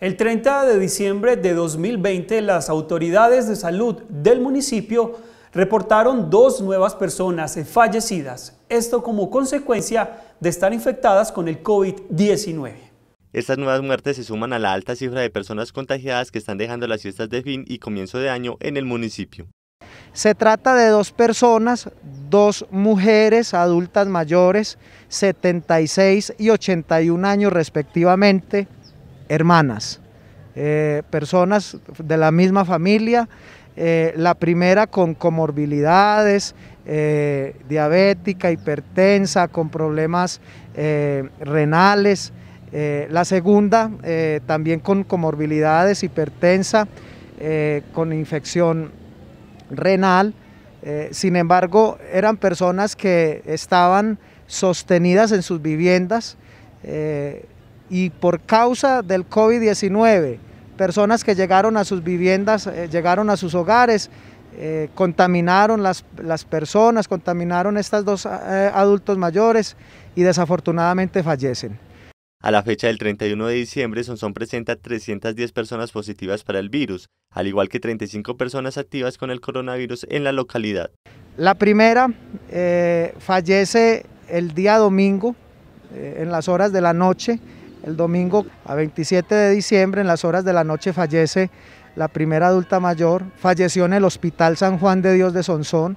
El 30 de diciembre de 2020, las autoridades de salud del municipio reportaron dos nuevas personas fallecidas, esto como consecuencia de estar infectadas con el COVID-19. Estas nuevas muertes se suman a la alta cifra de personas contagiadas que están dejando las fiestas de fin y comienzo de año en el municipio. Se trata de dos personas, dos mujeres adultas mayores, 76 y 81 años respectivamente, hermanas, eh, personas de la misma familia, eh, la primera con comorbilidades, eh, diabética, hipertensa, con problemas renales, la segunda también con comorbilidades, hipertensa, con infección renal. sin embargo, eran personas que estaban sostenidas en sus viviendas y por causa del COVID-19, personas que llegaron a sus viviendas, eh, llegaron a sus hogares, eh, contaminaron las, personas, contaminaron estos dos eh, adultos mayores y desafortunadamente fallecen. A la fecha del 31 de diciembre, son presenta 310 personas positivas para el virus, al igual que 35 personas activas con el coronavirus en la localidad. La primera fallece el día domingo, en las horas de la noche, el domingo a 27 de diciembre, en las horas de la noche, fallece la primera adulta mayor, falleció en el Hospital San Juan de Dios de Sonsón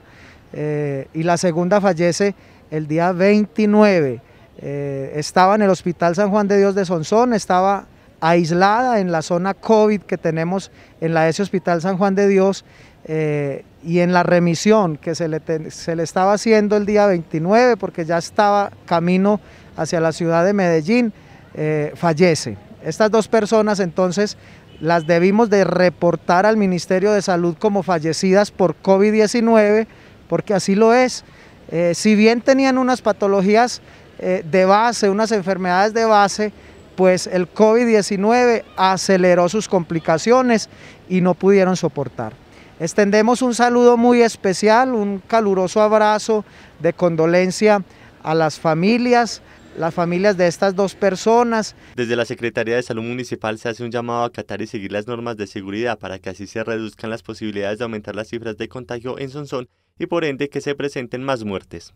eh, y la segunda fallece el día 29. Eh, estaba en el Hospital San Juan de Dios de Sonsón, estaba aislada en la zona COVID que tenemos en la S Hospital San Juan de Dios eh, y en la remisión que se le estaba haciendo el día 29 porque ya estaba camino hacia la ciudad de Medellín. Eh, fallece. Estas dos personas entonces las debimos de reportar al Ministerio de Salud como fallecidas por COVID-19, porque así lo es. Eh, si bien tenían unas patologías eh, de base, unas enfermedades de base, pues el COVID-19 aceleró sus complicaciones y no pudieron soportar. Extendemos un saludo muy especial, un caluroso abrazo de condolencia a las familias, las familias de estas dos personas. Desde la Secretaría de Salud Municipal se hace un llamado a Qatar y seguir las normas de seguridad para que así se reduzcan las posibilidades de aumentar las cifras de contagio en Sonsón y por ende que se presenten más muertes.